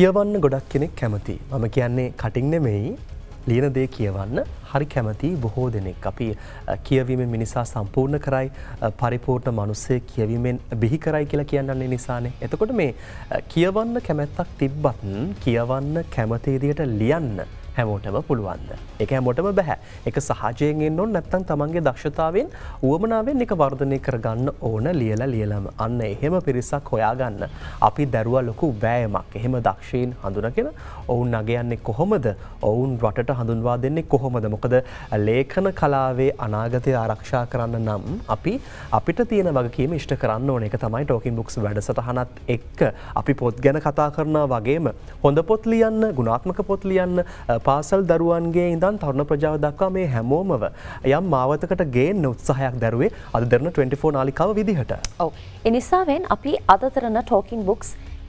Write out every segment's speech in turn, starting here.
කියවන්න ගොඩක් කෙනෙක් කැමති. මම කියන්නේ කටින් නෙමෙයි ලියන දේ කියවන්න හරි කැමති බොහෝ දෙනෙක් අපි කියවීම මිනිසා සම්පූර්ණ කරයි පරිපූර්ණ මනුස්සේ කියවීමෙන් බිහි කරයි කියලා කියන්නන්නේ නිසානේ. එතකොට මේ කියවන්න කැමැත්තක් තිබ්බත් කියවන්න කැමතේදියට ලියන්න හැමෝටම පුළුවන්ද. එක හැමෝටම බැහැ එක සහජයෙන් ඔොන් නැත්තන් තමන්ගේ දක්ෂතාවෙන් වුවමනාවෙන් එක වර්ධනය කරගන්න ඕන ලියලා ලියලම අන්න එහෙම පිරිසක් හොයාගන්න. අපි දැරුව ලොකු වෑයමක් එහෙම දක්ෂයෙන් හඳුනගෙන ඔවුන් අගයන්නේ කොහොමද ඔවුන් රටට හඳුන්වා දෙන්නේ කොහොමද මොකද ලේඛන කලාවේ අනාගතය ආරක්ෂා කරන්න නම් අපි අපිට තියෙන වගේම ඉෂ්ට කරන්න ඕන එක තමයි ටෝකින් බුක්ස් වැඩසටහනත් එක්ක අපි පොත් ගැන කතා කරනා වගේම හොඳ පොත් ලියන්න ගුණාත්මක පොත් ලියන්න පාසල් දරුවන්ගේ ඉඳන් තරුණ ප්‍රජාව දක්වා මේ හැමෝමව යම් මාවතකට ගේන්න උත්සාහයක් දැරුවේ අද දරන 24 නාලිකාව විදිහට. ඔව්. ඒ නිසාවෙන් අපි අද දරන ටෝකින් බුක්ස්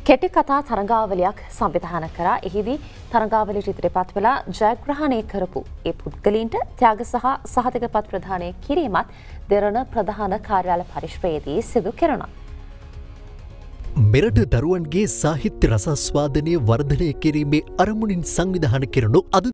කෙටි කතා තරඟාවලියක් සංවිධාන කරා. එහිදී තරඟාවලියට ඉදිරිපත් වෙලා ජයග්‍රහණය කරපු ඒ පුද්ගලයින්ට ත්‍යාග සහ සහතික පත් ප්‍රදානය කිරීමත් දරන ප්‍රධාන කාර්යාල පරිශ්‍රයේදී සිදු කෙරුණා. මෙරට දරුවන්ගේ සාහිත්‍ය රසස්වාදනය වර්ධනය කිරීමේ අරමුණින් සංවිධහන කරනු අද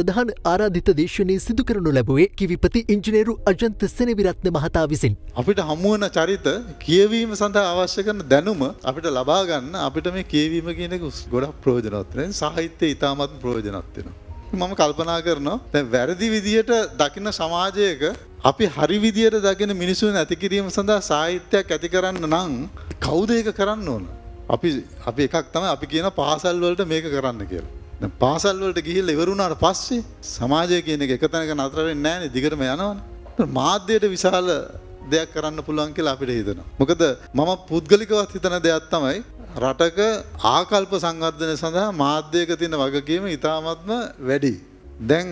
ප්‍රධාන ආරාධිත දේශනය සිදු කරනු ලැබුවේ කිවිපති ඉංජිනේරු අජන්ත සෙනවිරත්න මහතා විසින්. අපිට හමුවන චරිත කියවීම සඳහා අවශ්‍ය කරන දැනුම අපිට ලබාගන්න අපිට මේ කියවීම කියනෙක ගොඩක් ප්‍රෝජනත්වය සාහිත්‍ය ඉතාමත් ප්‍රෝජනත්වෙන. මම කල්පනා කරනවා තැ වැරදි විදියට දකින සමාජයක අපි හරි විදියට දකින මිනිසුන් ඇතිකිරීම සඳහා සාහිත්‍යයක් ඇති කරන්න නං කෞදයක කරන්න ඕන. අපි අපි එකක් තම අපි කියන පාසල්වලට මේක කරන්න කියලා. පාසල් වලට ගිහිල්ලා ඉවර වුණාට පස්සේ සමාජය කියන එක එක තැනක නතර වෙන්නේ නැහැනේ දිගටම යනවනේ. මාධ්‍යයට විශාල දෙයක් කරන්න පුළුවන් කියලා අපිට හිතෙනවා. මොකද මම පුද්ගලිකවත් හිතන දෙයක් තමයි රටක ආකල්ප සංවර්ධනය සඳහා මාධ්‍යයක තියෙන වගකීම ඉතාමත්ම වැඩි. දැන්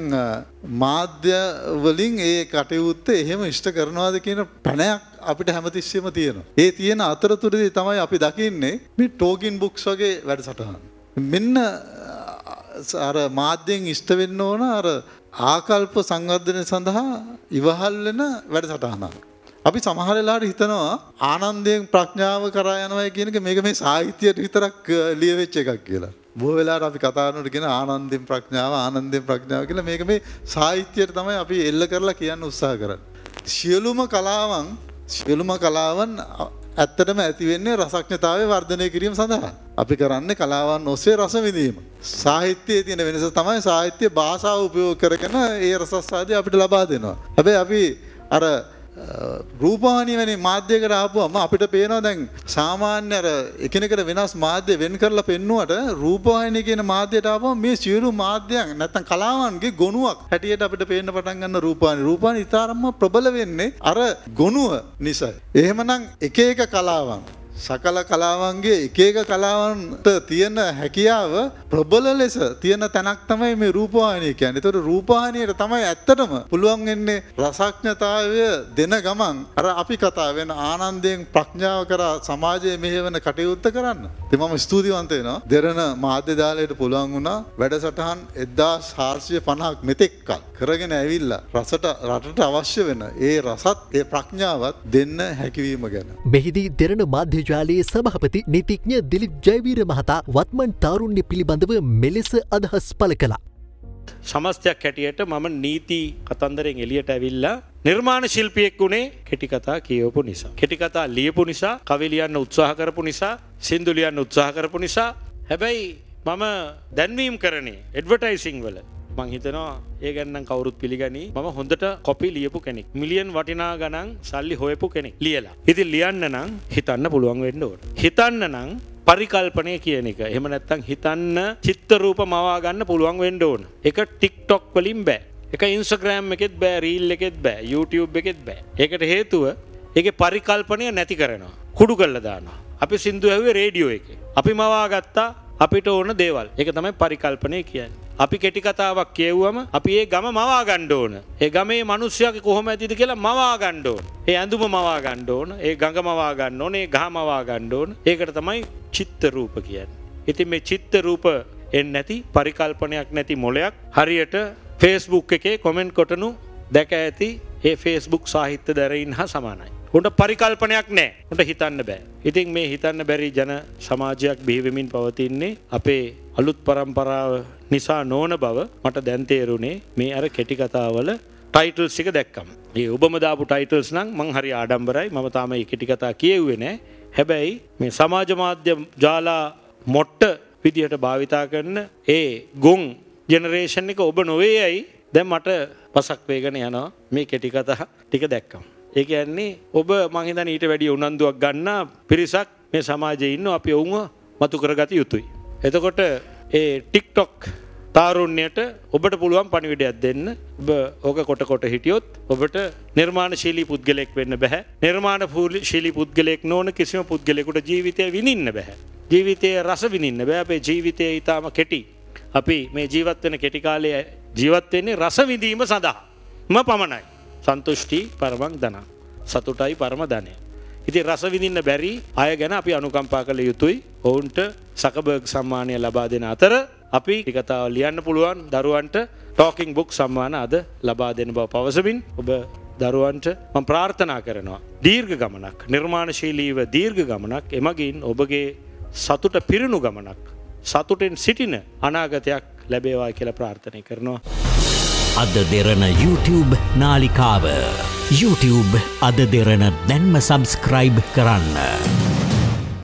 මාධ්‍ය වලින් ඒ කටයුත්ත එහෙම ඉෂ්ට කරනවාද කියන පැනයක් අපිට හැමතිස්සෙම තියෙනවා. ඒ තියෙන අතරතුරදී තමයි අපි දකින්නේ මේ ටෝකින් බුක්ස් වගේ වැඩසටහන්. මෙන්න අර මාධ්‍යයෙන් ඉෂ්ට වෙන්න ඕන අර ආකල්ප සංවර්ධනය සඳහා ඉවහල් වෙන වැඩසටහනක්. අපි සමහරලාට හිතනවා ආනන්දයෙන් ප්‍රඥාව කරා යනවා කියන එක මේක මේ සාහිත්‍යයට විතරක් ලියවෙච්ච එකක් කියලා. බොහෝ වෙලාවට අපි කතා කරනකොට කියන ආනන්දයෙන් ප්‍රඥාව ආනන්දයෙන් ප්‍රඥාව කියලා මේක මේ සාහිත්‍යයට තමයි අපි එල්ල කරලා කියන්න උත්සාහ කරන්නේ. සියලුම කලාවන් සියලුම කලාවන් ඇත්තටම ඇතිවෙන්නේ රසක්ඥතාවේ වර්ධනය කිරීම සඳහා. අපි කරන්නේ කලාවන් ඔස්සේ රස විඳීම. සාහිත්‍යයේ තියෙන වෙනස තමයි සාහිත්‍ය භාෂාව උපයෝග කරගෙන ඒ රසස්වාදය අපිට ලබා දෙනවා. හැබැයි අපි අර රූපානී වැනි මාධ්‍යකට ආපුවම අපිට පේනවා දැන් සාමාන්‍ය අර එකිනෙකට වෙනස් මාධ්‍ය වෙන් කරලා පෙන්නුවට රූපවාහිනිය කියන මාධ්‍යයට ආපුවම මේ සියලු මාධ්‍යයන් නැත්තම් කලාවන්ගේ ගොනුවක් හැටියට අපිට පේන්න පටන් ගන්න රූපානි රූපානි ඊතරම්ම ප්‍රබල වෙන්නේ අර ගොනුව නිසා. එහෙමනම් එක එක කලාවන් සකල කලාවන්ගේ එක එක කලාවන්ට තියෙන හැකියාව ප්‍රබල ලෙස තියෙන තැනක් තමයි මේ රූපවාහිනිය කියන්නේ. ඒතර රූපවාහිනියට තමයි ඇත්තටම පුළුවන් වෙන්නේ රසඥතාවය දෙන ගමන් අර අපි කතා වෙන ආනන්දයෙන් ප්‍රඥාව කරා සමාජයේ මෙහෙවන කටයුත්ත කරන්න. ඉතින් මම ස්තුතිවන්ත වෙනවා. දෙරණ මාධ්‍ය දාලයට පුළුවන් වුණා වැඩසටහන් 1450ක් මෙතෙක්කල් කරගෙන ඇවිල්ලා රසට රටට අවශ්‍ය වෙන ඒ රසත් ඒ ප්‍රඥාවත් දෙන්න හැකියවීම ගැන. මෙහිදී දෙරණ මාධ්‍ය ඉන්ද්‍රජාලයේ සභහපති නීතිඥ දිලිප් ජයවීර මහතා වත්මන් තාරුණ්‍ය පිළිබඳව මෙලෙස අදහස් පල කලා. සමස්තයක් හැටියට මම නීති කතන්දරෙන් එලියට ඇවිල්ලා නිර්මාණ ශිල්පියෙක් වුණේ කෙටිකතා කියවපු නිසා. කෙටිකතා ලියපු නිසා කවිලියන්න උත්සාහ කරපු නිසා සින්දුලියන්න උත්සාහ කරපු නිසා හැබැයි මම දැන්වීම් කරනේ එඩ්වටයිසිං වල මංහිතනවා ඒ ගැන්නම් කවරුත් පිළිගනි ම හොඳට කොපි ලියපු කෙනෙක් මිලියන් වටිනා ගනන් සල්ලි හොයපු කෙනෙක් ලියලා. ඉති ලියන්න නම් හිතන්න පුළුවන් වෙන්න ඕට. හිතන්න නම් පරිකල්පනය කියන එක එම නැත්තං හිතන්න චිත්තරූප මවාගන්න පුළුවන් වෙන්ඩ ඕන. එක ටික්ටොක් වලින් බෑ. එක ඉන්ස්ග්‍රෑම් එකෙත් බෑ රීල් එකෙත් බෑ YouTube එකෙත් බෑ. ඒකට හේතුව එක පරිකල්පනය නැති කරනවා. කුඩු කල්ල දානවා. අපි සිින්දු ඇවේ රේඩියෝ එක. අපි මවාගත්තා අපිට ඕන දේවල් එක තමයි පරිකල්පනය කියන්න. අපි කෙටි කතාවක් කියව්වම අපි ඒ ගම මවා ගණ්ඩ ඕන. ඒ ගමේ මනුස්්‍යයක කොහොම ඇතිද කියලා මවා ගණ්ඩ ඕන. ඒ ඇඳුම මවා ගණ්ඩ ඕන ඒ ගඟ මවා ගන්න ඕන ඒ ගහ මවා ගණ්ඩ ඕන ඒකට තමයි චිත්ත රූප කියන්න. ඉතින් මේ චිත්ත රූප එන් නැති පරිකල්පනයක් නැති මොලයක් හරියට ෆේස්බුක් එකේ කොමෙන්ට් කොටනු දැක ඇති ඒ ෆේස්බුක් සාහිත්‍ය දැරයින් හා සමානයි. උට පරිකල්පනයක් නෑ ට හිතන්න බෑ. ඉතින් මේ හිතන්න බැරි ජන සමාජයක් බිහිවෙමින් පවතින්නේ අපේ අලුත් පරම්පරාව නිසා නෝන බව මට දැන්තේරුණේ මේ අර කෙටිකතාවල ටයිටල් සික දැක්කම්. ඒ ඔබම දාපු ටයිටල්ස් නම් මං හරි ආඩම්බරයි ම තාම එකටිකතා කියව්වෙනෑ හැබැයි මේ සමාජ මාධ්‍ය ජාලා මොට්ට විදිහට භාවිතා කරන්න ඒ ගොන් ජෙනරේෂන් එක ඔබ නොවේ යයි දැන් මට පසක් වේගන යනවා මේ කෙටිකතා ටික දැක්කම්. ඒ කියන්නේ ඔබ මං හිතන්නේ ඊට වැඩිය උනන්දුවක් ගන්න පිරිසක් මේ සමාජයේ ඉන්න අපි වුන්ව මතු කරගත යුතුයි. එතකොට ඒ TikTok තාරුණ්‍යයට ඔබට පුළුවන් පණිවිඩයක් දෙන්න. ඔබ ඕක කොට කොට හිටියොත් ඔබට නිර්මාණශීලී පුද්ගලයෙක් වෙන්න බෑ. නිර්මාණශීලී පුද්ගලයෙක් නොවන කිසිම පුද්ගලයෙකුට ජීවිතය විඳින්න බෑ. ජීවිතයේ රස විඳින්න බෑ. අපේ ජීවිතය ඊටාම කෙටි. අපි මේ ජීවත් වෙන කෙටි කාලයේ ජීවත් වෙන්නේ රස විඳීම සඳහා. ම පමණයි. සන්තුෂ්ටි පරමක් දන. සතුටයි පරම ධනය. ඉති රස විඳින්න බැරි අය ගැන අපි අනුකම්පා කළ යුතුයි ඔවුන්ට සකබර්ග් සම්මානය ලබා දෙන අතර අපි ටිකතාව ලියන්න පුළුවන් දරුවන්ට ටෝකින් බුක් සම්මාන අද ලබා දෙන බව පවසමින් ඔබ දරුවන්ට මම ප්‍රාර්ථනා කරනවා. දීර්ඝ ගමනක් නිර්මාණශීලීව දීර්ඝ ගමනක් එමගින් ඔබගේ සතුට පිරුණු ගමනක් සතුටෙන් සිටින අනාගතයක් ලැබේවා කියලා ප්‍රාර්ථනය කරනවා. අද දෙරන YouTube නාලිකාව YouTube අද දෙරන දැන්ම සබස්ක්‍රයිබ් කරන්න.